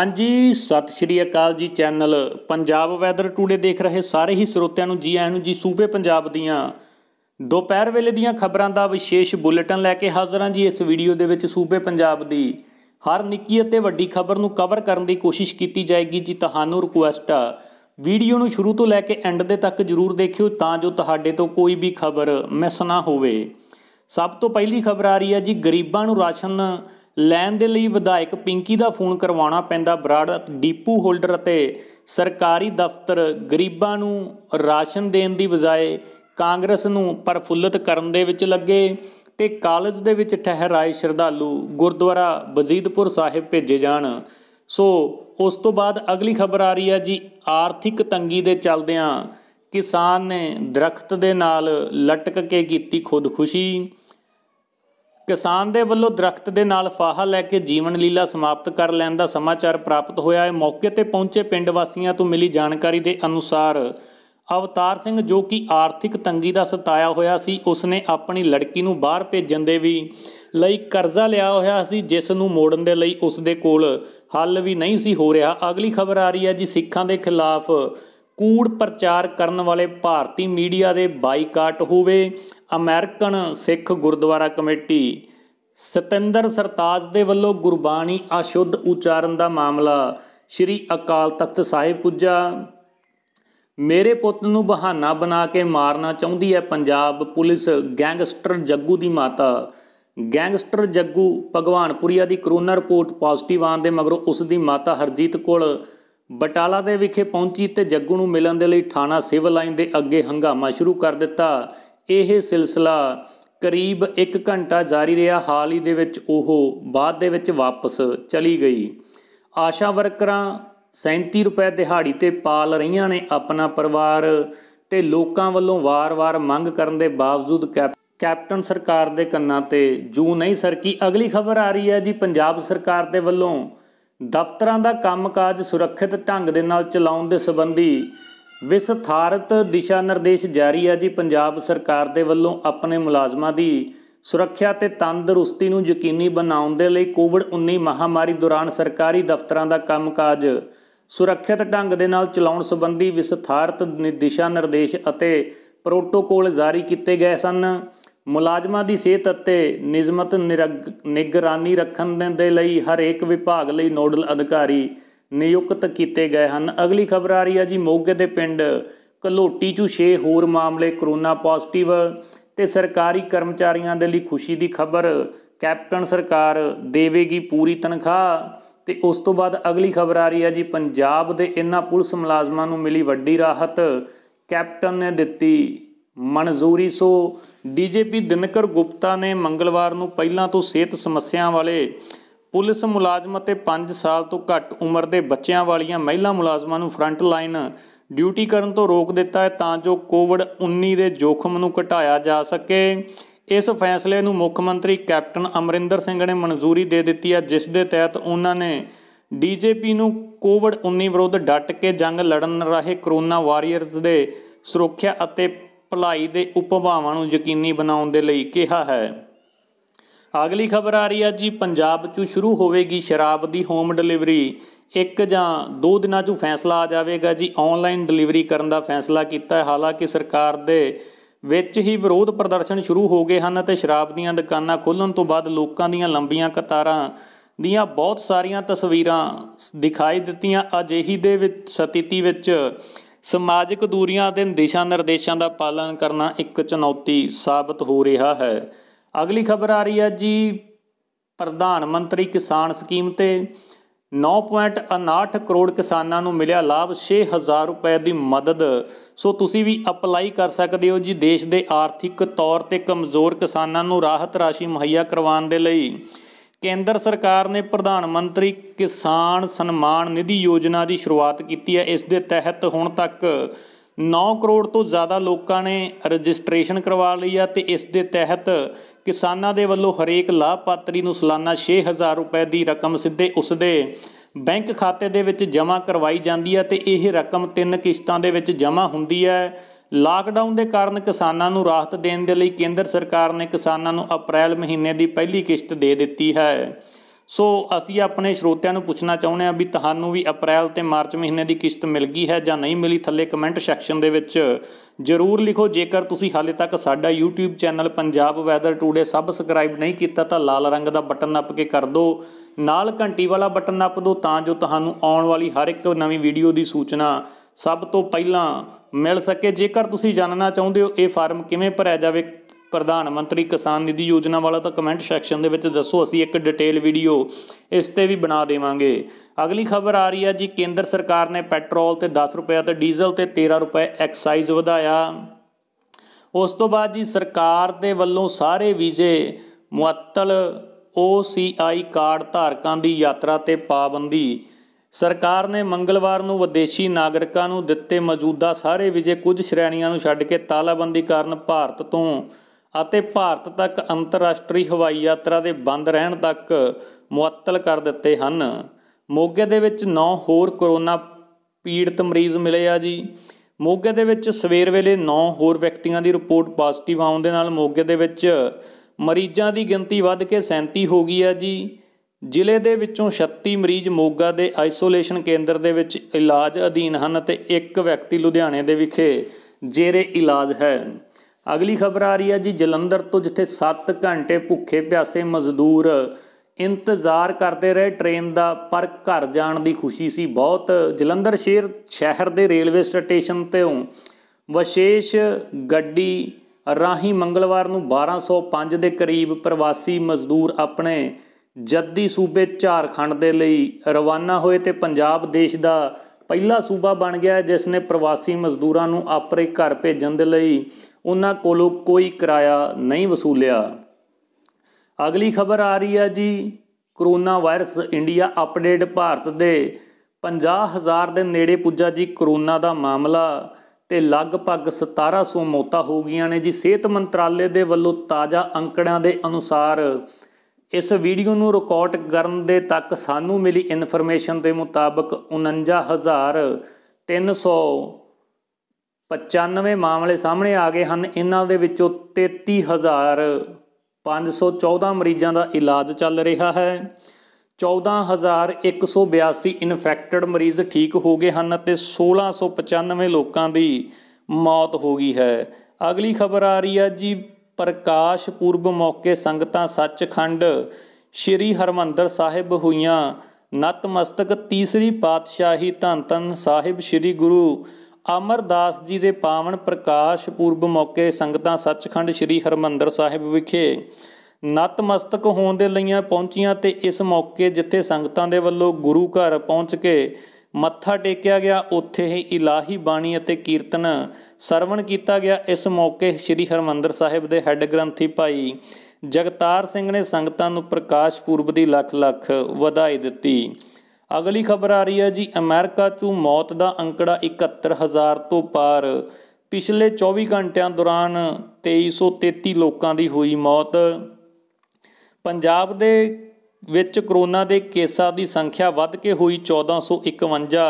ਹਾਂਜੀ ਸਤਿ ਸ਼੍ਰੀ ਅਕਾਲ ਜੀ ਚੈਨਲ ਪੰਜਾਬ ਵੈਦਰ ਟੂਡੇ ਦੇਖ ਰਹੇ ਸਾਰੇ ਹੀ ਸਰੋਤਿਆਂ ਨੂੰ ਜੀ ਆਇਆਂ ਨੂੰ ਜੀ ਸੂਬੇ ਪੰਜਾਬ ਦੀਆਂ ਦੁਪਹਿਰ ਵੇਲੇ ਦੀਆਂ ਖਬਰਾਂ ਦਾ ਵਿਸ਼ੇਸ਼ ਬੁਲੇਟਿਨ ਲੈ ਕੇ ਹਾਜ਼ਰ ਹਾਂ ਜੀ ਇਸ ਵੀਡੀਓ ਦੇ ਵਿੱਚ ਸੂਬੇ ਪੰਜਾਬ ਦੀ ਹਰ ਨਿੱਕੀ ਅਤੇ ਵੱਡੀ ਖਬਰ ਨੂੰ ਕਵਰ ਕਰਨ ਦੀ ਕੋਸ਼ਿਸ਼ ਕੀਤੀ ਜਾਏਗੀ ਜੀ ਤੁਹਾਨੂੰ ਰਿਕੁਐਸਟ ਆ ਵੀਡੀਓ ਨੂੰ ਸ਼ੁਰੂ ਤੋਂ ਲੈ ਕੇ ਐਂਡ ਦੇ ਤੱਕ ਜਰੂਰ ਦੇਖਿਓ ਤਾਂ ਜੋ ਤੁਹਾਡੇ ਤੋਂ ਕੋਈ ਵੀ ਖਬਰ ਮਿਸ ਨਾ ਹੋਵੇ ਸਭ ਤੋਂ ਪਹਿਲੀ ਖਬਰ ਆ ਰਹੀ ਹੈ ਜੀ ਗਰੀਬਾਂ ਨੂੰ ਰਾਸ਼ਨ ਲੈਣ ਦੇ ਲਈ ਵਿਧਾਇਕ ਪਿੰਕੀ ਦਾ ਫੋਨ ਕਰਵਾਉਣਾ ਪੈਂਦਾ ਬਰਾੜ ਡੀਪੂ ਹੋਲਡਰ ਅਤੇ ਸਰਕਾਰੀ ਦਫ਼ਤਰ ਗਰੀਬਾਂ ਨੂੰ ਰਾਸ਼ਨ ਦੇਣ ਦੀ ਬਜਾਏ ਕਾਂਗਰਸ ਨੂੰ ਪਰਫੁੱਲਤ ਕਰਨ ਦੇ ਵਿੱਚ ਲੱਗੇ ਤੇ ਕਾਲਜ ਦੇ ਵਿੱਚ ਠਹਿਰਾਏ ਸ਼ਰਧਾਲੂ ਗੁਰਦੁਆਰਾ ਬਜ਼ੀਦਪੁਰ ਸਾਹਿਬ ਭੇਜੇ ਜਾਣ ਸੋ ਉਸ ਤੋਂ ਬਾਅਦ ਅਗਲੀ ਖਬਰ ਆ ਰਹੀ ਹੈ ਜੀ ਆਰਥਿਕ ਤੰਗੀ ਦੇ ਚੱਲਦਿਆਂ ਕਿਸਾਨ ਨੇ ਦਰਖਤ ਦੇ ਨਾਲ ਲਟਕ ਕੇ ਕੀਤੀ ਖੁਦਕੁਸ਼ੀ ਕਿਸਾਨ ਦੇ ਵੱਲੋਂ ਦਰਖਤ ਦੇ ਨਾਲ ਫਾਹਾ ਲੈ ਕੇ ਜੀਵਨ ਲੀਲਾ ਸਮਾਪਤ ਕਰ ਲੈਣ ਦਾ ਸਮਾਚਾਰ ਪ੍ਰਾਪਤ ਹੋਇਆ ਹੈ ਮੌਕੇ ਤੇ ਪਹੁੰਚੇ ਪਿੰਡ ਵਾਸੀਆਂ ਤੋਂ ਮਿਲੀ ਜਾਣਕਾਰੀ ਦੇ ਅਨੁਸਾਰ ਅਵਤਾਰ ਸਿੰਘ ਜੋ ਕਿ ਆਰਥਿਕ ਤੰਗੀ ਦਾ ਸਤਾਇਆ ਹੋਇਆ ਸੀ ਉਸਨੇ ਆਪਣੀ ਲੜਕੀ ਨੂੰ ਬਾਹਰ ਭੇਜਣ ਦੇ ਵੀ ਲਈ ਕਰਜ਼ਾ ਲਿਆ ਹੋਇਆ ਸੀ ਜਿਸ ਨੂੰ ਮੋੜਨ ਦੇ ਲਈ ਉਸ ਦੇ ਕੋਲ ਹੱਲ ਵੀ ਨਹੀਂ ਸੀ ਹੋ ਰਿਹਾ ਅਗਲੀ ਖਬਰ ਆ ਰਹੀ ਹੈ ਜੀ ਸਿੱਖਾਂ ਦੇ ਖਿਲਾਫ ਕੂੜ ਪ੍ਰਚਾਰ ਕਰਨ ਵਾਲੇ ਭਾਰਤੀ ਮੀਡੀਆ ਦੇ ਬਾਈਕਾਟ ਹੋਵੇ ਅਮਰੀਕਨ ਸਿੱਖ ਗੁਰਦੁਆਰਾ ਕਮੇਟੀ ਸਤਿੰਦਰ ਸਰਤਾਜ ਦੇ ਵੱਲੋਂ ਗੁਰਬਾਣੀ ਅਸ਼ੁੱਧ ਉਚਾਰਨ ਦਾ ਮਾਮਲਾ ਸ੍ਰੀ ਅਕਾਲ ਤਖਤ ਸਾਹਿਬ ਪੁੱਜਾ ਮੇਰੇ ਪੁੱਤ ਨੂੰ ਬਹਾਨਾ ਬਣਾ ਕੇ ਮਾਰਨਾ ਚਾਹੁੰਦੀ ਹੈ ਪੰਜਾਬ ਪੁਲਿਸ ਗੈਂਗਸਟਰ ਜੱਗੂ ਦੀ ਮਾਤਾ ਗੈਂਗਸਟਰ ਜੱਗੂ ਭਗਵਾਨਪੁਰੀਆ ਦੀ ਕਰੋਨਾ ਰਿਪੋਰਟ ਪੋਜ਼ਿਟਿਵ ਆਉਣ ਦੇ ਮਗਰੋਂ ਉਸ ਦੀ ਮਾਤਾ ਹਰਜੀਤ ਕੋਲ ਬਟਾਲਾ ਦੇ ਵਿਖੇ ਪਹੁੰਚੀ ਤੇ ਜੱਗੂ ਨੂੰ ਮਿਲਣ ਦੇ ਲਈ ਥਾਣਾ ਸਿਵਲ ਲਾਈਨ ਦੇ ਅੱਗੇ ਹੰਗਾਮਾ ਸ਼ੁਰੂ ਕਰ ਦਿੱਤਾ ਇਹ ਸਿਲਸਿਲਾ ਕਰੀਬ 1 ਘੰਟਾ ਜਾਰੀ ਰਿਹਾ ਹਾਲ ਹੀ ਦੇ ਵਿੱਚ ਉਹ ਬਾਅਦ ਦੇ ਵਿੱਚ ਵਾਪਸ ਚਲੀ ਗਈ ਆਸ਼ਾ ਵਰਕਰਾਂ 37 ਰੁਪਏ ਦਿਹਾੜੀ ਤੇ ਪਾਲ ਰਹੀਆਂ ਨੇ ਆਪਣਾ ਪਰਿਵਾਰ ਤੇ ਲੋਕਾਂ ਵੱਲੋਂ ਵਾਰ-ਵਾਰ ਮੰਗ ਕਰਨ ਦੇ ਬਾਵਜੂਦ ਕੈਪਟਨ ਸਰਕਾਰ ਦੇ ਕੰਨਾਂ ਤੇ ਜੂ ਨਹੀਂ ਸਰਕੀ ਅਗਲੀ ਖਬਰ ਆ ਰਹੀ ਹੈ ਜੀ ਪੰਜਾਬ ਸਰਕਾਰ ਦੇ ਵੱਲੋਂ ਦਫ਼ਤਰਾਂ ਦਾ ਕੰਮਕਾਜ ਸੁਰੱਖਿਅਤ ਢੰਗ ਦੇ ਨਾਲ ਚਲਾਉਣ ਦੇ ਸੰਬੰਧੀ ਵਿਸਥਾਰਤ ਦਿਸ਼ਾ ਨਿਰਦੇਸ਼ ਜਾਰੀ ਹੈ ਜੀ ਪੰਜਾਬ ਸਰਕਾਰ ਦੇ ਵੱਲੋਂ ਆਪਣੇ ਮੁਲਾਜ਼ਮਾਂ ਦੀ ਸੁਰੱਖਿਆ ਤੇ ਤੰਦਰੁਸਤੀ ਨੂੰ ਯਕੀਨੀ ਬਣਾਉਣ ਦੇ ਲਈ ਕੋਵਿਡ-19 ਮਹਾਮਾਰੀ ਦੌਰਾਨ ਸਰਕਾਰੀ ਦਫ਼ਤਰਾਂ ਦਾ ਕੰਮਕਾਜ ਸੁਰੱਖਿਅਤ ਢੰਗ ਦੇ ਨਾਲ ਚਲਾਉਣ ਸੰਬੰਧੀ ਵਿਸਥਾਰਤ ਦਿਸ਼ਾ ਨਿਰਦੇਸ਼ ਅਤੇ ਪ੍ਰੋਟੋਕੋਲ ਜਾਰੀ ਕੀਤੇ ਗਏ ਸਨ ਮੁਲਾਜ਼ਮਾਂ ਦੀ ਸਿਹਤ ਅਤੇ ਨਿਯਮਤ ਨਿਗਰਾਨੀ ਰੱਖਣ ਦੇ ਲਈ ਹਰੇਕ ਵਿਭਾਗ ਲਈ ਨੋਡਲ ਅਧਿਕਾਰੀ ਨਿਯੁਕਤ ਕੀਤੇ ਗਏ ਹਨ ਅਗਲੀ ਖਬਰ ਆ ਰਹੀ ਹੈ ਜੀ ਮੋਗੇ ਦੇ ਪਿੰਡ ਕਲੋਟੀ ਚੋਂ 6 ਹੋਰ ਮਾਮਲੇ ਕਰੋਨਾ ਪੋਜ਼ਿਟਿਵ ਤੇ ਸਰਕਾਰੀ ਕਰਮਚਾਰੀਆਂ ਦੇ ਲਈ ਖੁਸ਼ੀ ਦੀ ਖਬਰ ਕੈਪਟਨ ਸਰਕਾਰ ਦੇਵੇਗੀ ਪੂਰੀ ਤਨਖਾਹ ਤੇ ਉਸ ਤੋਂ ਬਾਅਦ ਅਗਲੀ ਖਬਰ ਆ ਰਹੀ ਹੈ ਜੀ ਪੰਜਾਬ ਦੇ ਇਨ੍ਹਾਂ ਪੁਲਿਸ ਮੁਲਾਜ਼ਮਾਂ ਨੂੰ ਮਿਲੀ ਵੱਡੀ ਰਾਹਤ ਕੈਪਟਨ ਨੇ ਦਿੱਤੀ ਮਨਜ਼ੂਰੀ ਸੋ ਡੀਜੀਪੀ ਦਿਨਕਰ ਗੁਪਤਾ ਨੇ ਮੰਗਲਵਾਰ ਨੂੰ ਪਹਿਲਾਂ ਤੋਂ ਸਿਹਤ ਸਮੱਸਿਆਵਾਂ ਵਾਲੇ ਪੁਲਿਸ ਮੁਲਾਜ਼ਮ ਅਤੇ 5 ਸਾਲ ਤੋਂ ਘੱਟ ਉਮਰ ਦੇ ਬੱਚਿਆਂ ਵਾਲੀਆਂ ਮਹਿਲਾ ਮੁਲਾਜ਼ਮਾਂ ਨੂੰ ਫਰੰਟ ਲਾਈਨ ਡਿਊਟੀ ਕਰਨ ਤੋਂ ਰੋਕ ਦਿੱਤਾ ਹੈ ਤਾਂ ਜੋ ਕੋਵਿਡ-19 ਦੇ ਜੋਖਮ ਨੂੰ ਘਟਾਇਆ ਜਾ ਸਕੇ ਇਸ ਫੈਸਲੇ ਨੂੰ ਮੁੱਖ ਮੰਤਰੀ ਕੈਪਟਨ ਅਮਰਿੰਦਰ ਸਿੰਘ ਨੇ ਮਨਜ਼ੂਰੀ ਦੇ ਦਿੱਤੀ ਹੈ ਜਿਸ ਦੇ ਤਹਿਤ ਉਹਨਾਂ ਨੇ ਡੀਜੀਪੀ ਨੂੰ ਕੋਵਿਡ-19 ਵਿਰੁੱਧ ਡਟ ਕੇ ਜੰਗ ਲੜਨ ਰਹੇ ਕਰੋਨਾ ਵਾਰੀਅਰਸ ਦੇ ਸੁਰੱਖਿਆ ਅਤੇ ਭਲਾਈ ਦੇ ਉਪਭਾਵਾਂ ਨੂੰ ਯਕੀਨੀ ਬਣਾਉਣ ਦੇ ਲਈ ਕਿਹਾ ਹੈ ਅਗਲੀ ਖਬਰ ਆ ਰਹੀ ਹੈ ਜੀ ਪੰਜਾਬ 'ਚ ਸ਼ੁਰੂ ਹੋਵੇਗੀ ਸ਼ਰਾਬ ਦੀ ਹੋਮ ਡਿਲੀਵਰੀ ਇੱਕ ਜਾਂ ਦੋ ਦਿਨਾਂ 'ਚ ਫੈਸਲਾ ਆ ਜਾਵੇਗਾ ਜੀ ਆਨਲਾਈਨ ਡਿਲੀਵਰੀ ਕਰਨ ਦਾ ਫੈਸਲਾ ਕੀਤਾ ਹੈ ਹਾਲਾਂਕਿ ਸਰਕਾਰ ਦੇ ਵਿੱਚ ਹੀ ਵਿਰੋਧ ਪ੍ਰਦਰਸ਼ਨ ਸ਼ੁਰੂ ਹੋ ਗਏ ਹਨ ਅਤੇ ਸ਼ਰਾਬ ਦੀਆਂ ਦੁਕਾਨਾਂ ਖੋਲਣ ਤੋਂ ਬਾਅਦ ਲੋਕਾਂ ਦੀਆਂ ਲੰਬੀਆਂ ਕਤਾਰਾਂ ਦੀਆਂ ਬਹੁਤ ਸਾਰੀਆਂ ਤਸਵੀਰਾਂ ਦਿਖਾਈ ਦਿੱਤੀਆਂ ਅਜਿਹੀ ਦੇ ਵਿੱਚ ਸਥਿਤੀ ਵਿੱਚ ਸਮਾਜਿਕ ਦੂਰੀਆਂ ਦੇ ਦਿਸ਼ਾ ਨਿਰਦੇਸ਼ਾਂ ਦਾ ਪਾਲਣ ਕਰਨਾ ਇੱਕ ਚੁਣੌਤੀ ਸਾਬਤ ਹੋ ਰਿਹਾ ਹੈ ਅਗਲੀ ਖਬਰ ਆ ਰਹੀ ਹੈ ਜੀ ਪ੍ਰਧਾਨ ਮੰਤਰੀ ਕਿਸਾਨ ਸਕੀਮ ਤੇ 9.59 ਕਰੋੜ ਕਿਸਾਨਾਂ ਨੂੰ ਮਿਲਿਆ ਲਾਭ 6000 ਰੁਪਏ ਦੀ ਮਦਦ ਸੋ ਤੁਸੀਂ ਵੀ ਅਪਲਾਈ ਕਰ ਸਕਦੇ ਹੋ ਜੀ ਦੇਸ਼ ਦੇ ਆਰਥਿਕ ਤੌਰ ਤੇ ਕਮਜ਼ੋਰ ਕਿਸਾਨਾਂ ਨੂੰ ਰਾਹਤ ਰਾਸ਼ੀ ਮੁਹੱਈਆ ਕਰਵਾਉਣ ਦੇ ਲਈ ਕੇਂਦਰ ਸਰਕਾਰ ਨੇ ਪ੍ਰਧਾਨ ਮੰਤਰੀ ਕਿਸਾਨ ਸਨਮਾਨ ਨਿਧੀ ਯੋਜਨਾ ਦੀ ਸ਼ੁਰੂਆਤ ਕੀਤੀ ਹੈ ਇਸ ਦੇ ਤਹਿਤ ਹੁਣ ਤੱਕ 9 ਕਰੋੜ ਤੋਂ ਜ਼ਿਆਦਾ ਲੋਕਾਂ ਨੇ ਰਜਿਸਟ੍ਰੇਸ਼ਨ ਕਰਵਾ ਲਈ ਹੈ ਤੇ ਇਸ ਦੇ ਤਹਿਤ ਕਿਸਾਨਾਂ ਦੇ ਵੱਲੋਂ ਹਰੇਕ ਲਾਭਪਾਤਰੀ ਨੂੰ ਸਾਲਾਨਾ 6000 ਰੁਪਏ ਦੀ ਰਕਮ ਸਿੱਧੇ ਉਸ ਦੇ ਬੈਂਕ ਖਾਤੇ ਦੇ ਵਿੱਚ ਜਮ੍ਹਾਂ ਕਰਵਾਈ ਜਾਂਦੀ ਹੈ ਤੇ ਇਹ ਰਕਮ ਤਿੰਨ ਕਿਸ਼ਤਾਂ ਦੇ ਵਿੱਚ ਜਮ੍ਹਾਂ ਹੁੰਦੀ ਹੈ ਲਾਕਡਾਊਨ ਦੇ ਕਾਰਨ ਕਿਸਾਨਾਂ ਨੂੰ ਰਾਹਤ ਦੇਣ ਦੇ ਲਈ ਕੇਂਦਰ ਸਰਕਾਰ ਨੇ ਕਿਸਾਨਾਂ ਨੂੰ ਅਪ੍ਰੈਲ ਮਹੀਨੇ ਦੀ ਪਹਿਲੀ ਕਿਸ਼ਤ ਦੇ ਦਿੱਤੀ ਹੈ ਸੋ ਅਸੀਂ ਆਪਣੇ ਸਰੋਤਿਆਂ ਨੂੰ ਪੁੱਛਣਾ ਚਾਹੁੰਦੇ ਹਾਂ ਵੀ ਤੁਹਾਨੂੰ ਵੀ ਅਪ੍ਰੈਲ ਤੇ ਮਾਰਚ ਮਹੀਨੇ ਦੀ ਕਿਸ਼ਤ ਮਿਲ ਗਈ ਹੈ ਜਾਂ ਨਹੀਂ ਮਿਲੀ ਥੱਲੇ ਕਮੈਂਟ ਸੈਕਸ਼ਨ ਦੇ ਵਿੱਚ ਜ਼ਰੂਰ ਲਿਖੋ ਜੇਕਰ ਤੁਸੀਂ ਹਾਲੇ ਤੱਕ ਸਾਡਾ YouTube channel Punjab weather today subscribe ਨਹੀਂ ਕੀਤਾ ਤਾਂ ਲਾਲ ਰੰਗ ਦਾ ਬਟਨ ਨੱਪ ਕੇ ਕਰ ਦਿਓ ਨਾਲ ਘੰਟੀ ਵਾਲਾ ਬਟਨ ਨੱਪ ਦਿਓ ਤਾਂ ਜੋ ਤੁਹਾਨੂੰ ਆਉਣ ਵਾਲੀ ਹਰ ਇੱਕ ਨਵੀਂ ਵੀਡੀਓ ਦੀ ਸੂਚਨਾ ਸਭ ਤੋਂ ਪਹਿਲਾਂ ਮਿਲ ਸਕੇ ਜੇਕਰ ਤੁਸੀਂ ਜਾਣਨਾ ਚਾਹੁੰਦੇ ਹੋ ਇਹ ਫਾਰਮ ਕਿਵੇਂ ਭਰਿਆ ਜਾਵੇ ਪ੍ਰਧਾਨ ਮੰਤਰੀ ਕਿਸਾਨ ਨਿਧੀ ਯੋਜਨਾ ਵਾਲਾ ਤਾਂ ਕਮੈਂਟ ਸੈਕਸ਼ਨ ਦੇ ਵਿੱਚ ਦੱਸੋ ਅਸੀਂ ਇੱਕ ਡਿਟੇਲ ਵੀਡੀਓ ਇਸ ਤੇ ਵੀ ਬਣਾ ਦੇਵਾਂਗੇ ਅਗਲੀ ਖਬਰ ਆ ਰਹੀ ਹੈ ਜੀ ਕੇਂਦਰ ਸਰਕਾਰ ਨੇ ਪੈਟਰੋਲ ਤੇ 10 ਰੁਪਏ ਤੇ ਡੀਜ਼ਲ ਤੇ 13 ਰੁਪਏ ਐਕਸਾਈਜ਼ ਵਧਾਇਆ ਉਸ ਤੋਂ ਬਾਅਦ ਜੀ ਸਰਕਾਰ ਦੇ ਵੱਲੋਂ ਸਾਰੇ ਵੀਜ਼ੇ ਮੁਅੱਤਲ ਓਸੀਆਈ ਕਾਰਡ ਧਾਰਕਾਂ ਦੀ ਯਾਤਰਾ ਤੇ ਪਾਬੰਦੀ ਸਰਕਾਰ ਨੇ ਮੰਗਲਵਾਰ ਨੂੰ ਵਿਦੇਸ਼ੀ ਨਾਗਰਿਕਾਂ ਨੂੰ ਦਿੱਤੇ ਮੌਜੂਦਾ ਸਾਰੇ ਵੀਜ਼ੇ ਕੁਝ ਸ਼੍ਰੇਣੀਆਂ ਨੂੰ ਛੱਡ ਕੇ ਤਾਲਾਬੰਦੀ ਕਾਰਨ ਭਾਰਤ ਤੋਂ ਅਤੇ ਭਾਰਤ ਤੱਕ ਅੰਤਰਰਾਸ਼ਟਰੀ ਹਵਾਈ ਯਾਤਰਾ ਦੇ ਬੰਦ ਰਹਿਣ ਤੱਕ ਮੁਅੱਤਲ ਕਰ ਦਿੱਤੇ ਹਨ ਮੋਗੇ ਦੇ ਵਿੱਚ 9 ਹੋਰ ਕਰੋਨਾ ਪੀੜਤ ਮਰੀਜ਼ ਮਿਲੇ ਆ ਜੀ ਮੋਗੇ ਦੇ ਵਿੱਚ ਸਵੇਰ ਵੇਲੇ 9 ਹੋਰ ਵਿਅਕਤੀਆਂ ਦੀ ਰਿਪੋਰਟ ਪੋਜ਼ਿਟਿਵ ਆਉਣ ਦੇ ਨਾਲ ਮੋਗੇ ਦੇ ਵਿੱਚ ਮਰੀਜ਼ਾਂ ਦੀ ਗਿਣਤੀ ਵੱਧ ਕੇ 37 ਹੋ ਗਈ ਹੈ ਜੀ ਜ਼ਿਲ੍ਹੇ ਦੇ ਵਿੱਚੋਂ 36 ਮਰੀਜ਼ ਮੋਗਾ ਦੇ ਆਈਸੋਲੇਸ਼ਨ ਕੇਂਦਰ ਦੇ ਵਿੱਚ ਇਲਾਜ ਅਧੀਨ ਹਨ ਅਤੇ ਇੱਕ ਵਿਅਕਤੀ ਲੁਧਿਆਣੇ ਦੇ ਵਿਖੇ ਜੇਰੇ ਇਲਾਜ ਹੈ ਅਗਲੀ ਖਬਰ ਆ ਰਹੀ ਹੈ ਜੀ ਜਲੰਧਰ ਤੋਂ ਜਿੱਥੇ 7 ਘੰਟੇ ਭੁੱਖੇ ਪਿਆਸੇ ਮਜ਼ਦੂਰ ਇੰਤਜ਼ਾਰ ਕਰਦੇ ਰਹੇ ਟ੍ਰੇਨ ਦਾ ਪਰ ਘਰ ਜਾਣ ਦੀ ਖੁਸ਼ੀ ਸੀ ਬਹੁਤ ਜਲੰਧਰ ਸ਼ਹਿਰ ਸ਼ਹਿਰ ਦੇ ਰੇਲਵੇ ਸਟੇਸ਼ਨ ਤੋਂ ਵਿਸ਼ੇਸ਼ ਗੱਡੀ ਰਾਹੀਂ ਮੰਗਲਵਾਰ ਨੂੰ 1205 ਦੇ ਕਰੀਬ ਪ੍ਰਵਾਸੀ ਮਜ਼ਦੂਰ ਆਪਣੇ ਜੱਦੀ ਸੂਬੇ ਝਾਰਖੰਡ ਦੇ ਲਈ ਰਵਾਨਾ ਹੋਏ ਤੇ ਪੰਜਾਬ ਦੇਸ਼ ਦਾ ਪਹਿਲਾ ਸੂਬਾ ਬਣ ਗਿਆ ਜਿਸ ਨੇ ਪ੍ਰਵਾਸੀ ਮਜ਼ਦੂਰਾਂ ਨੂੰ ਆਪਣੇ ਘਰ ਭੇਜਣ ਦੇ ਲਈ ਉਹਨਾਂ ਕੋਲੋਂ ਕੋਈ ਕਿਰਾਇਆ ਨਹੀਂ ਵਸੂਲਿਆ ਅਗਲੀ ਖਬਰ ਆ ਰਹੀ ਹੈ ਜੀ corona virus India update Bharat ਦੇ 50000 ਦੇ ਨੇੜੇ ਪੁੱਜਾ ਜੀ ਕਰੋਨਾ ਦਾ ਮਾਮਲਾ ਤੇ ਲਗਭਗ 1700 ਮੌਤਾਂ ਹੋ ਗਈਆਂ ਨੇ ਜੀ ਸਿਹਤ ਮੰਤਰਾਲੇ ਦੇ ਵੱਲੋਂ ਤਾਜ਼ਾ ਅੰਕੜਿਆਂ ਦੇ ਅਨੁਸਾਰ ਇਸ ਵੀਡੀਓ ਨੂੰ ਰਿਕਾਰਡ ਕਰਨ ਦੇ ਤੱਕ ਸਾਨੂੰ ਮਿਲੀ ਇਨਫੋਰਮੇਸ਼ਨ ਦੇ ਮੁਤਾਬਕ 49395 ਮਾਮਲੇ ਸਾਹਮਣੇ ਆ ਗਏ ਹਨ ਇਹਨਾਂ ਦੇ ਵਿੱਚੋਂ 33514 ਮਰੀਜ਼ਾਂ ਦਾ ਇਲਾਜ ਚੱਲ ਰਿਹਾ ਹੈ 14182 ਇਨਫੈਕਟਡ ਮਰੀਜ਼ ਠੀਕ ਹੋ ਗਏ ਹਨ ਅਤੇ 1695 ਲੋਕਾਂ ਦੀ ਮੌਤ ਹੋ ਗਈ ਹੈ ਅਗਲੀ ਖਬਰ ਆ ਰਹੀ ਹੈ ਜੀ ਪ੍ਰਕਾਸ਼ ਪੁਰਬ ਮੌਕੇ ਸੰਗਤਾਂ ਸੱਚਖੰਡ ਸ਼੍ਰੀ ਹਰਮੰਦਰ ਸਾਹਿਬ ਹੋਈਆਂ ਨਤਮਸਤਕ ਤੀਸਰੀ ਪਾਤਸ਼ਾਹੀ ਧੰਨ ਧੰਨ ਸਾਹਿਬ ਸ਼੍ਰੀ ਗੁਰੂ ਅਮਰਦਾਸ ਜੀ ਦੇ ਪਾਵਨ ਪ੍ਰਕਾਸ਼ ਪੁਰਬ ਮੌਕੇ ਸੰਗਤਾਂ ਸੱਚਖੰਡ ਸ਼੍ਰੀ ਹਰਮੰਦਰ ਸਾਹਿਬ ਵਿਖੇ ਨਤਮਸਤਕ ਹੋਣ ਦੇ ਲਈਆਂ ਪਹੁੰਚੀਆਂ ਤੇ ਇਸ ਮੌਕੇ ਜਿੱਥੇ ਸੰਗਤਾਂ ਦੇ ਵੱਲੋਂ ਗੁਰੂ ਘਰ ਪਹੁੰਚ ਕੇ ਮੱਥਾ ਟੇਕਿਆ ਗਿਆ ਉੱਥੇ ਹੀ ਇਲਾਹੀ ਬਾਣੀ ਅਤੇ ਕੀਰਤਨ ਸਰਵਣ ਕੀਤਾ ਗਿਆ ਇਸ ਮੌਕੇ ਸ੍ਰੀ ਹਰਮੰਦਰ ਸਾਹਿਬ ਦੇ ਹੈੱਡ ਗ੍ਰੰਥੀ ਭਾਈ ਜਗਤਾਰ ਸਿੰਘ ਨੇ ਸੰਗਤਾਂ ਨੂੰ ਪ੍ਰਕਾਸ਼ ਪੂਰਬ ਦੀ ਲੱਖ ਲੱਖ ਵਧਾਈ ਦਿੱਤੀ ਅਗਲੀ ਖਬਰ ਆ ਰਹੀ ਹੈ ਜੀ ਅਮਰੀਕਾ 'ਚ ਮੌਤ ਦਾ ਅੰਕੜਾ 71000 ਤੋਂ ਪਾਰ ਪਿਛਲੇ 24 ਘੰਟਿਆਂ ਦੌਰਾਨ 2333 ਲੋਕਾਂ ਦੀ ਹੋਈ ਮੌਤ ਪੰਜਾਬ ਦੇ ਵਿੱਚ ਕਰੋਨਾ ਦੇ ਕੇਸਾਂ ਦੀ ਸੰਖਿਆ ਵੱਧ ਕੇ ਹੋਈ 1451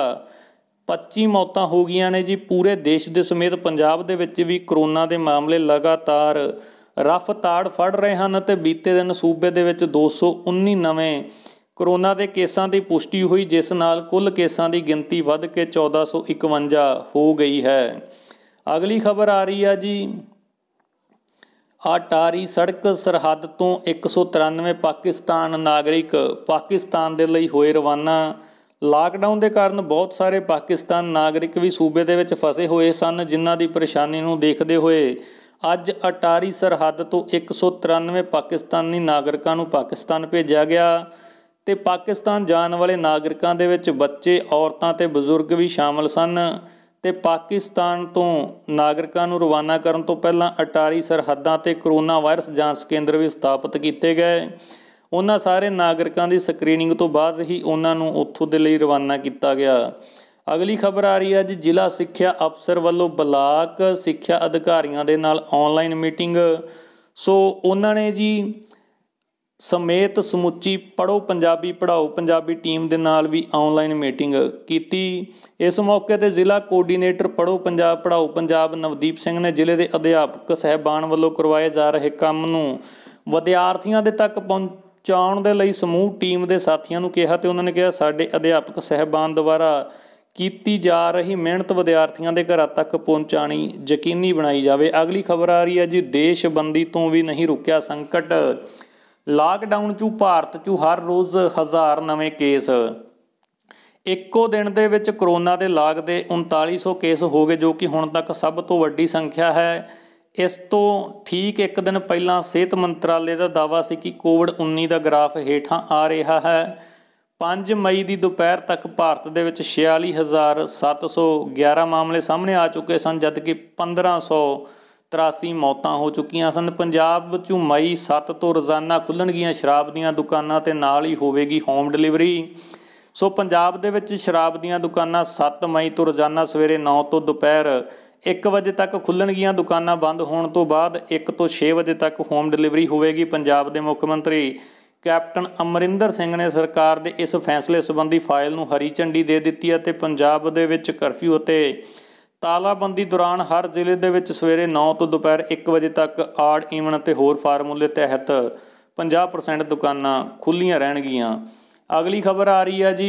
25 ਮੌਤਾਂ ਹੋ ਗਈਆਂ ਨੇ ਜੀ ਪੂਰੇ ਦੇਸ਼ ਦੇ ਸਮੇਤ ਪੰਜਾਬ ਦੇ ਵਿੱਚ ਵੀ ਕਰੋਨਾ ਦੇ ਮਾਮਲੇ ਲਗਾਤਾਰ ਰਫ਼ਤਾਰ ਫੜ ਰਹੇ ਹਨ ਤੇ ਬੀਤੇ ਦਿਨ ਸੂਬੇ ਦੇ ਵਿੱਚ 219 ਨਵੇਂ ਕਰੋਨਾ ਦੇ ਕੇਸਾਂ ਦੀ ਪੁਸ਼ਟੀ ਹੋਈ ਜਿਸ ਨਾਲ ਕੁੱਲ ਕੇਸਾਂ ਦੀ ਗਿਣਤੀ ਵੱਧ ਕੇ 1451 ਹੋ ਗਈ ਹੈ ਅਗਲੀ ਖਬਰ ਆ ਰਹੀ ਆ ਜੀ ਅਟਾਰੀ ਸੜਕ ਸਰਹੱਦ ਤੋਂ 193 ਪਾਕਿਸਤਾਨ ਨਾਗਰਿਕ ਪਾਕਿਸਤਾਨ ਦੇ ਲਈ ਹੋਏ ਰਵਾਨਾ ਲਾਕਡਾਊਨ ਦੇ ਕਾਰਨ ਬਹੁਤ ਸਾਰੇ ਪਾਕਿਸਤਾਨ ਨਾਗਰਿਕ ਵੀ ਸੂਬੇ ਦੇ ਵਿੱਚ ਫਸੇ ਹੋਏ ਸਨ ਜਿਨ੍ਹਾਂ ਦੀ ਪਰੇਸ਼ਾਨੀ ਨੂੰ ਦੇਖਦੇ ਹੋਏ ਅੱਜ ਅਟਾਰੀ ਸਰਹੱਦ ਤੋਂ 193 ਪਾਕਿਸਤਾਨੀ ਨਾਗਰਿਕਾਂ ਨੂੰ ਪਾਕਿਸਤਾਨ ਭੇਜਿਆ ਗਿਆ ਤੇ ਪਾਕਿਸਤਾਨ ਜਾਣ ਵਾਲੇ ਨਾਗਰਿਕਾਂ ਦੇ ਵਿੱਚ ਬੱਚੇ ਔਰਤਾਂ ਤੇ ਬਜ਼ੁਰਗ ਵੀ ਸ਼ਾਮਲ ਸਨ ਤੇ ਪਾਕਿਸਤਾਨ ਤੋਂ ਨਾਗਰਿਕਾਂ ਨੂੰ ਰਵਾਨਾ ਕਰਨ ਤੋਂ ਪਹਿਲਾਂ ਅਟਾਰੀ ਸਰਹੱਦਾਂ ਤੇ ਕਰੋਨਾ ਵਾਇਰਸ ਜਾਂਚ ਕੇਂਦਰ ਵੀ ਸਥਾਪਿਤ ਕੀਤੇ ਗਏ ਉਹਨਾਂ ਸਾਰੇ ਨਾਗਰਿਕਾਂ ਦੀ ਸਕਰੀਨਿੰਗ ਤੋਂ ਬਾਅਦ ਹੀ ਉਹਨਾਂ ਨੂੰ ਉੱਥੋਂ ਦੇ ਲਈ ਰਵਾਨਾ ਕੀਤਾ ਗਿਆ ਅਗਲੀ ਖਬਰ ਆ ਰਹੀ ਹੈ ਜੀ ਜ਼ਿਲ੍ਹਾ ਸਿੱਖਿਆ ਅਫਸਰ ਵੱਲੋਂ ਬਲਾਕ ਸਿੱਖਿਆ ਅਧਿਕਾਰੀਆਂ ਦੇ ਨਾਲ ਆਨਲਾਈਨ ਮੀਟਿੰਗ ਸੋ ਉਹਨਾਂ ਨੇ ਜੀ ਸਮੇਤ ਸਮੁੱਚੀ ਪੜੋ ਪੰਜਾਬੀ ਪੜਾਓ ਪੰਜਾਬੀ ਟੀਮ ਦੇ ਨਾਲ ਵੀ ਆਨਲਾਈਨ ਮੀਟਿੰਗ ਕੀਤੀ ਇਸ ਮੌਕੇ ਤੇ ਜ਼ਿਲ੍ਹਾ ਕੋਆਰਡੀਨੇਟਰ ਪੜੋ ਪੰਜਾਬ ਪੜਾਓ ਪੰਜਾਬ ਨਵਦੀਪ ਸਿੰਘ ਨੇ ਜ਼ਿਲ੍ਹੇ ਦੇ ਅਧਿਆਪਕ ਸਹਿਬਾਨ ਵੱਲੋਂ ਕਰਵਾਏ ਜਾ ਰਹੇ ਕੰਮ ਨੂੰ ਵਿਦਿਆਰਥੀਆਂ ਦੇ ਤੱਕ ਪਹੁੰਚਾਉਣ ਦੇ ਲਈ ਸਮੂਹ ਟੀਮ ਦੇ ਸਾਥੀਆਂ ਨੂੰ ਕਿਹਾ ਤੇ ਉਹਨਾਂ ਨੇ ਕਿਹਾ ਸਾਡੇ ਅਧਿਆਪਕ ਸਹਿਬਾਨ ਦੁਆਰਾ ਕੀਤੀ ਜਾ ਰਹੀ ਮਿਹਨਤ ਵਿਦਿਆਰਥੀਆਂ ਦੇ ਘਰਾਂ ਤੱਕ ਪਹੁੰਚਾਣੀ ਯਕੀਨੀ ਬਣਾਈ ਜਾਵੇ ਅਗਲੀ ਖਬਰ ਆ ਰਹੀ ਹੈ ਜੀ ਦੇਸ਼ਬੰਦੀ ਤੋਂ ਵੀ ਨਹੀਂ ਰੁਕਿਆ ਸੰਕਟ ਲਾਕਡਾਊਨ 'ਚੋਂ ਭਾਰਤ 'ਚੋਂ ਹਰ ਰੋਜ਼ ਹਜ਼ਾਰ ਨਵੇਂ ਕੇਸ ਇੱਕੋ ਦਿਨ ਦੇ ਵਿੱਚ ਕਰੋਨਾ ਦੇ ਲਾਗ ਦੇ 3900 ਕੇਸ ਹੋ ਗਏ ਜੋ ਕਿ ਹੁਣ ਤੱਕ ਸਭ ਤੋਂ ਵੱਡੀ ਸੰਖਿਆ ਹੈ ਇਸ ਤੋਂ ਠੀਕ ਇੱਕ ਦਿਨ ਪਹਿਲਾਂ ਸਿਹਤ ਮੰਤਰਾਲੇ ਦਾ ਦਾਵਾ ਸੀ ਕਿ ਕੋਵਿਡ-19 ਦਾ ਗ੍ਰਾਫ ਹੇਠਾਂ ਆ ਰਿਹਾ ਹੈ 5 ਮਈ ਦੀ ਦੁਪਹਿਰ ਤੱਕ ਭਾਰਤ ਦੇ ਵਿੱਚ 46711 ਮਾਮਲੇ ਸਾਹਮਣੇ ਆ ਚੁੱਕੇ ਸਨ ਜਦਕਿ 1500 83 ਮੌਤਾਂ ਹੋ ਚੁੱਕੀਆਂ ਸਨ ਪੰਜਾਬ ਵਿੱਚ ਮਈ 7 ਤੋਂ ਰੋਜ਼ਾਨਾ ਖੁੱਲਣਗੀਆਂ ਸ਼ਰਾਬ ਦੀਆਂ ਦੁਕਾਨਾਂ ਤੇ ਨਾਲ ਹੀ ਹੋਵੇਗੀ ਹੋਮ ਡਿਲੀਵਰੀ ਸੋ ਪੰਜਾਬ ਦੇ ਵਿੱਚ ਸ਼ਰਾਬ ਦੀਆਂ ਦੁਕਾਨਾਂ 7 ਮਈ ਤੋਂ ਰੋਜ਼ਾਨਾ ਸਵੇਰੇ 9 ਤੋਂ ਦੁਪਹਿਰ 1 ਵਜੇ ਤੱਕ ਖੁੱਲਣਗੀਆਂ ਦੁਕਾਨਾਂ ਬੰਦ ਹੋਣ ਤੋਂ ਬਾਅਦ 1 ਤੋਂ 6 ਵਜੇ ਤੱਕ ਹੋਮ ਡਿਲੀਵਰੀ ਹੋਵੇਗੀ ਪੰਜਾਬ ਦੇ ਮੁੱਖ ਮੰਤਰੀ ਕੈਪਟਨ ਅਮਰਿੰਦਰ ਸਿੰਘ ਨੇ ਸਰਕਾਰ ਦੇ ਇਸ ਫੈਸਲੇ ਸੰਬੰਧੀ ਫਾਈਲ ਨੂੰ ਹਰੀ ਝੰਡੀ ਦੇ ਦਿੱਤੀ ਅਤੇ ਪੰਜਾਬ ਦੇ ਵਿੱਚ ਕਰਫਿਊ ਅਤੇ ਤਾਲਾਬੰਦੀ ਦੌਰਾਨ ਹਰ ਜ਼ਿਲ੍ਹੇ ਦੇ ਵਿੱਚ ਸਵੇਰੇ 9 ਤੋਂ ਦੁਪਹਿਰ 1 ਵਜੇ ਤੱਕ ਆੜ ਈਵਨ ਅਤੇ ਹੋਰ ਫਾਰਮੂਲੇ ਤਹਿਤ 50% ਦੁਕਾਨਾਂ ਖੁੱਲੀਆਂ ਰਹਿਣਗੀਆਂ ਅਗਲੀ ਖਬਰ ਆ ਰਹੀ ਹੈ ਜੀ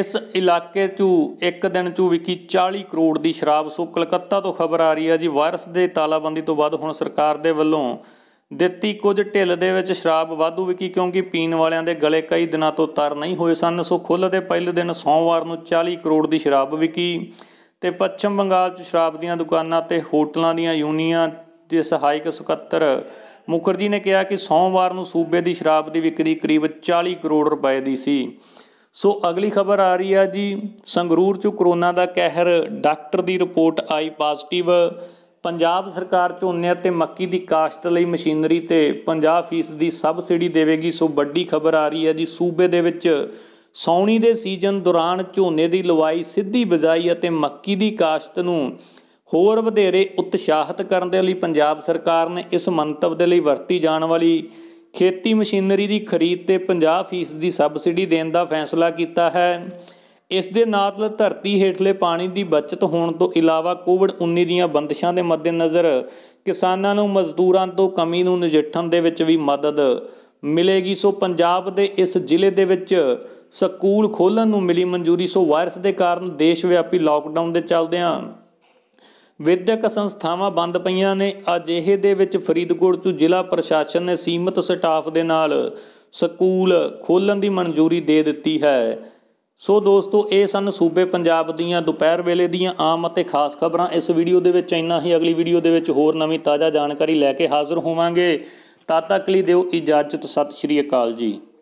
ਇਸ ਇਲਾਕੇ 'ਚ ਇੱਕ ਦਿਨ 'ਚ ਵਿਕੀ 40 ਕਰੋੜ ਦੀ ਸ਼ਰਾਬ ਸੋ ਕਲਕੱਤਾ ਤੋਂ ਖਬਰ ਆ ਰਹੀ ਹੈ ਜੀ ਵਾਇਰਸ ਦੇ ਤਾਲਾਬੰਦੀ ਤੋਂ ਬਾਅਦ ਹੁਣ ਸਰਕਾਰ ਦੇ ਵੱਲੋਂ ਦਿੱਤੀ ਕੁਝ ਢਿੱਲ ਦੇ ਵਿੱਚ ਸ਼ਰਾਬ ਵਾਧੂ ਵਿਕੀ ਕਿਉਂਕਿ ਪੀਣ ਵਾਲਿਆਂ ਦੇ ਗਲੇ ਕਈ ਦਿਨਾਂ ਤੋਂ ਤਰ ਨਹੀਂ ਹੋਏ ਸਨ ਸੋ ਖੁੱਲ ਦੇ ਪਹਿਲੇ ਦਿਨ ਸੋਮਵਾਰ ਨੂੰ 40 ਕਰੋੜ ਦੀ ਸ਼ਰਾਬ ਵਿਕੀ ਤੇ ਪੱਛਮ ਬੰਗਾਲ 'ਚ ਸ਼ਰਾਬ ਦੀਆਂ ਦੁਕਾਨਾਂ ਤੇ ਹੋਟਲਾਂ ਦੀਆਂ ਯੂਨੀਆਂ ਦੇ ਸਹਾਇਕ ਸਕੱਤਰ ਮੁਖਰਜੀ ਨੇ ਕਿਹਾ ਕਿ ਸੋਮਵਾਰ ਨੂੰ ਸੂਬੇ ਦੀ ਸ਼ਰਾਬ ਦੀ ਵਿਕਰੀ ਕਰੀਬ 40 ਕਰੋੜ ਰੁਪਏ ਦੀ ਸੀ ਸੋ ਅਗਲੀ ਖਬਰ ਆ ਰਹੀ ਆ ਜੀ ਸੰਗਰੂਰ 'ਚ ਕਰੋਨਾ ਦਾ ਕਹਿਰ ਡਾਕਟਰ ਦੀ ਰਿਪੋਰਟ ਆਈ ਪੋਜ਼ਿਟਿਵ ਪੰਜਾਬ ਸਰਕਾਰ ਝੋਨੇ ਅਤੇ ਮੱਕੀ ਦੀ ਕਾਸ਼ਤ ਲਈ ਮਸ਼ੀਨਰੀ ਤੇ 50% ਦੀ ਸਬਸਿਡੀ ਦੇਵੇਗੀ ਸੋ ਵੱਡੀ ਖਬਰ ਆ ਰਹੀ ਹੈ ਜੀ ਸੂਬੇ ਦੇ ਵਿੱਚ ਸੌਣੀ ਦੇ ਸੀਜ਼ਨ ਦੌਰਾਨ ਝੋਨੇ ਦੀ ਲਵਾਈ ਸਿੱਧੀ ਬਜਾਈ ਅਤੇ ਮੱਕੀ ਦੀ ਕਾਸ਼ਤ ਨੂੰ ਹੋਰ ਵਧੇਰੇ ਉਤਸ਼ਾਹਤ ਕਰਨ ਦੇ ਲਈ ਪੰਜਾਬ ਸਰਕਾਰ ਨੇ ਇਸ ਮੰਤਵ ਦੇ ਲਈ ਵਰਤੀ ਜਾਣ ਵਾਲੀ ਖੇਤੀ ਮਸ਼ੀਨਰੀ ਦੀ ਖਰੀਦ ਤੇ 50% ਦੀ ਸਬਸਿਡੀ ਦੇਣ ਦਾ ਫੈਸਲਾ ਕੀਤਾ ਹੈ ਇਸ ਦੇ ਨਾਲ ਧਰਤੀ ਹੇਠਲੇ ਪਾਣੀ ਦੀ ਬਚਤ ਹੋਣ ਤੋਂ ਇਲਾਵਾ ਕੋਵਿਡ-19 ਦੀਆਂ ਬੰਦਸ਼ਾਂ ਦੇ ਮੱਦੇਨਜ਼ਰ ਕਿਸਾਨਾਂ ਨੂੰ ਮਜ਼ਦੂਰਾਂ ਤੋਂ ਕਮੀ ਨੂੰ ਨਜਿੱਠਣ ਦੇ ਵਿੱਚ ਵੀ ਮਦਦ ਮਿਲੇਗੀ ਸੋ ਪੰਜਾਬ ਦੇ ਇਸ ਜ਼ਿਲ੍ਹੇ ਦੇ ਵਿੱਚ ਸਕੂਲ ਖੋਲਣ ਨੂੰ ਮਿਲੀ ਮਨਜ਼ੂਰੀ ਸੋ ਵਾਇਰਸ ਦੇ ਕਾਰਨ ਦੇਸ਼ ਵਿਆਪੀ ਲਾਕਡਾਊਨ ਦੇ ਚੱਲਦਿਆਂ ਵਿਦਿਅਕ ਸੰਸਥਾਵਾਂ ਬੰਦ ਪਈਆਂ ਨੇ ਅਜਿਹੇ ਦੇ ਵਿੱਚ ਫਰੀਦਕੋਟ ਤੋਂ ਜ਼ਿਲ੍ਹਾ ਪ੍ਰਸ਼ਾਸਨ ਨੇ ਸੀਮਤ ਸਟਾਫ ਦੇ ਨਾਲ ਸਕੂਲ ਖੋਲਣ ਦੀ ਮਨਜ਼ੂਰੀ ਦੇ ਦਿੱਤੀ ਹੈ ਸੋ ਦੋਸਤੋ ਇਹ ਸਨ ਸੂਬੇ ਪੰਜਾਬ ਦੀਆਂ ਦੁਪਹਿਰ ਵੇਲੇ ਦੀਆਂ ਆਮ ਅਤੇ ਖਾਸ ਖਬਰਾਂ ਇਸ ਵੀਡੀਓ ਦੇ ਵਿੱਚ ਇੰਨਾ ਹੀ ਅਗਲੀ ਵੀਡੀਓ ਦੇ ਵਿੱਚ ਹੋਰ ਨਵੀਂ ਤਾਜ਼ਾ ਜਾਣਕਾਰੀ ਲੈ ਕੇ ਹਾਜ਼ਰ ਹੋਵਾਂਗੇ ਤਦ ਤੱਕ ਲਈ ਦਿਓ ਇਜਾਜ਼ਤ ਸਤਿ ਸ਼੍ਰੀ ਅਕਾਲ ਜੀ